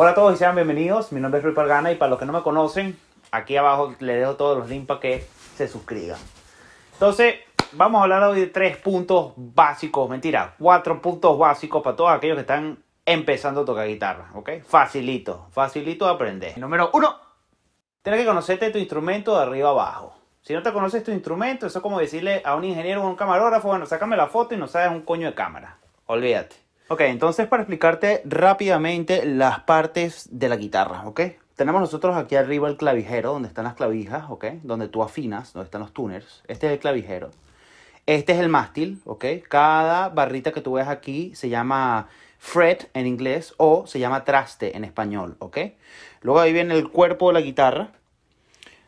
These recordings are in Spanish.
Hola a todos y sean bienvenidos. Mi nombre es Rui Pargana y para los que no me conocen, aquí abajo les dejo todos los links para que se suscriban. Entonces, vamos a hablar hoy de tres puntos básicos, mentira, cuatro puntos básicos para todos aquellos que están empezando a tocar guitarra, ¿ok? Facilito, facilito de aprender. Número uno, tienes que conocerte tu instrumento de arriba abajo. Si no te conoces tu instrumento, eso es como decirle a un ingeniero o a un camarógrafo, bueno, sácame la foto y no sabes un coño de cámara. Olvídate. Ok, entonces para explicarte rápidamente las partes de la guitarra, ¿ok? Tenemos nosotros aquí arriba el clavijero, donde están las clavijas, ¿ok? Donde tú afinas, donde están los tuners. Este es el clavijero. Este es el mástil, ¿ok? Cada barrita que tú ves aquí se llama fret en inglés o se llama traste en español, ¿ok? Luego ahí viene el cuerpo de la guitarra,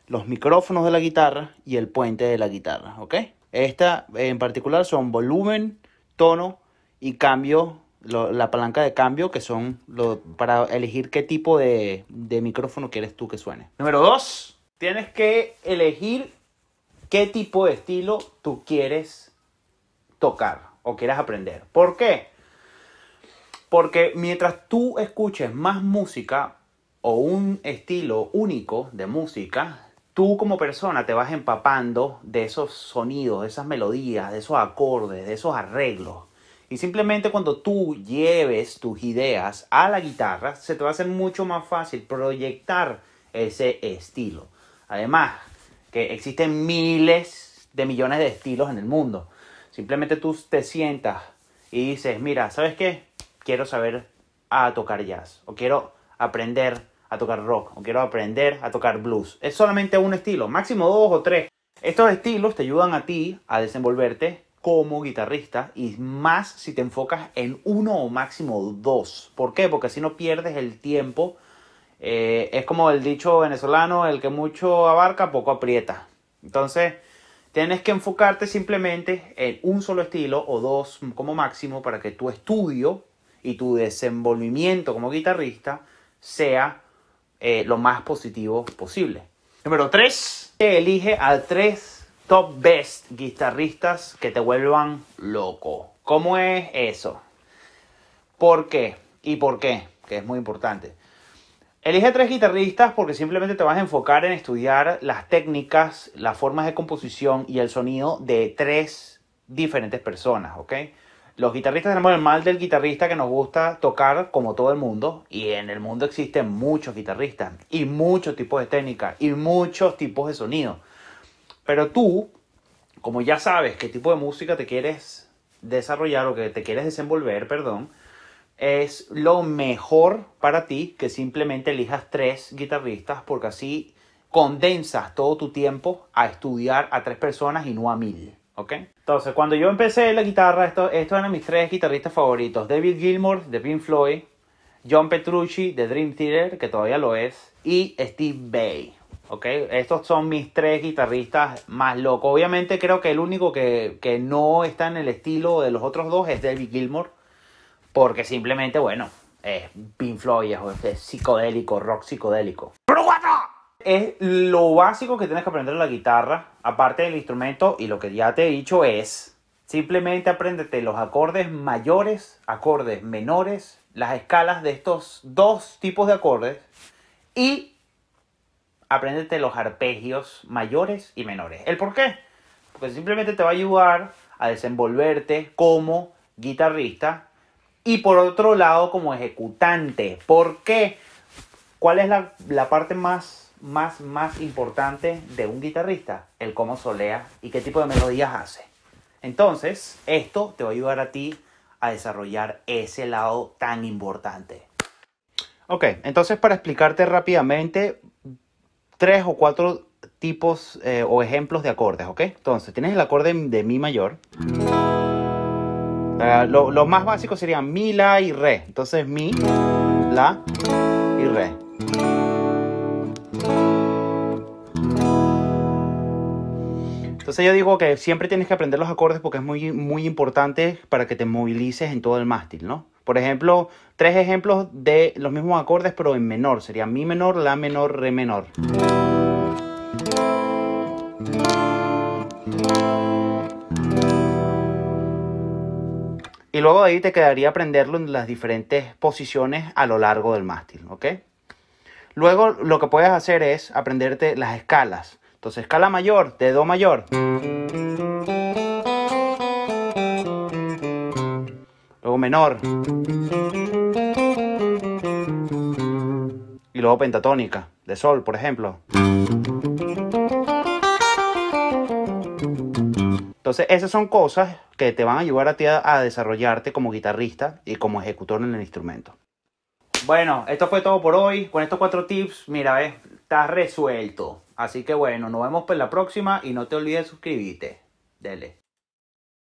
los micrófonos de la guitarra y el puente de la guitarra, ¿ok? Esta en particular son volumen, tono y cambio la palanca de cambio, que son para elegir qué tipo de, micrófono quieres tú que suene. Número dos, tienes que elegir qué tipo de estilo tú quieres tocar o quieres aprender. ¿Por qué? Porque mientras tú escuches más música o un estilo único de música, tú como persona te vas empapando de esos sonidos, de esas melodías, de esos acordes, de esos arreglos. Y simplemente cuando tú lleves tus ideas a la guitarra, se te va a hacer mucho más fácil proyectar ese estilo. Además, que existen miles de millones de estilos en el mundo. Simplemente tú te sientas y dices, mira, ¿sabes qué? Quiero saber a tocar jazz, o quiero aprender a tocar rock, o quiero aprender a tocar blues. Es solamente un estilo, máximo dos o tres. Estos estilos te ayudan a ti a desenvolverte como guitarrista y más si te enfocas en uno o máximo dos. ¿Por qué? Porque si no pierdes el tiempo. Eh, es como el dicho venezolano, el que mucho abarca, poco aprieta. Entonces, tienes que enfocarte simplemente en un solo estilo o dos como máximo para que tu estudio y tu desenvolvimiento como guitarrista sea eh, lo más positivo posible. Número 3. Elige a tres top best guitarristas que te vuelvan loco. ¿Cómo es eso? ¿Por qué? ¿Y por qué? Que es muy importante. Elige tres guitarristas porque simplemente te vas a enfocar en estudiar las técnicas, las formas de composición y el sonido de tres diferentes personas, ¿ok? Los guitarristas tenemos el mal del guitarrista que nos gusta tocar como todo el mundo y en el mundo existen muchos guitarristas y muchos tipos de técnicas y muchos tipos de sonido. Pero tú, como ya sabes qué tipo de música te quieres desarrollar o que te quieres desenvolver, perdón, es lo mejor para ti que simplemente elijas tres guitarristas porque así condensas todo tu tiempo a estudiar a tres personas y no a mil. ¿ok? Entonces, cuando yo empecé la guitarra, estos, estos eran mis tres guitarristas favoritos. David Gilmour de Pink Floyd, John Petrucci de Dream Theater, que todavía lo es, y Steve Bay. ¿ok? Estos son mis tres guitarristas más locos. Obviamente creo que el único que, no está en el estilo de los otros dos es David Gilmour, porque simplemente, bueno, es Pink Floyd, es, psicodélico, rock psicodélico. Es lo básico que tienes que aprender la guitarra, aparte del instrumento, y lo que ya te he dicho es, simplemente apréndete los acordes mayores, acordes menores, las escalas de estos dos tipos de acordes, y apréndete los arpegios mayores y menores. ¿El por qué? Porque simplemente te va a ayudar a desenvolverte como guitarrista y por otro lado como ejecutante. ¿Por qué? ¿Cuál es la, parte más, más, más importante de un guitarrista? El cómo solea y qué tipo de melodías hace. Entonces, esto te va a ayudar a ti a desarrollar ese lado tan importante. Ok, entonces para explicarte rápidamente, tres o cuatro tipos eh, o ejemplos de acordes, ¿ok? Entonces, tienes el acorde de mi mayor. lo, más básico sería mi, la y re. Entonces, mi, la y re. Entonces yo digo que siempre tienes que aprender los acordes porque es muy, muy importante para que te movilices en todo el mástil, ¿no? Por ejemplo, tres ejemplos de los mismos acordes pero en menor. Sería mi menor, la menor, re menor. Y luego ahí te quedaría aprenderlo en las diferentes posiciones a lo largo del mástil, ¿ok? Luego lo que puedes hacer es aprenderte las escalas. Entonces, escala mayor, de do mayor. menor. Y luego pentatónica, de sol, por ejemplo. Entonces, esas son cosas que te van a ayudar a ti a, desarrollarte como guitarrista y como ejecutor en el instrumento. Bueno, esto fue todo por hoy. Con estos cuatro tips, mira, ves está resuelto. Así que bueno, nos vemos por pues la próxima y no te olvides suscribirte. Dele.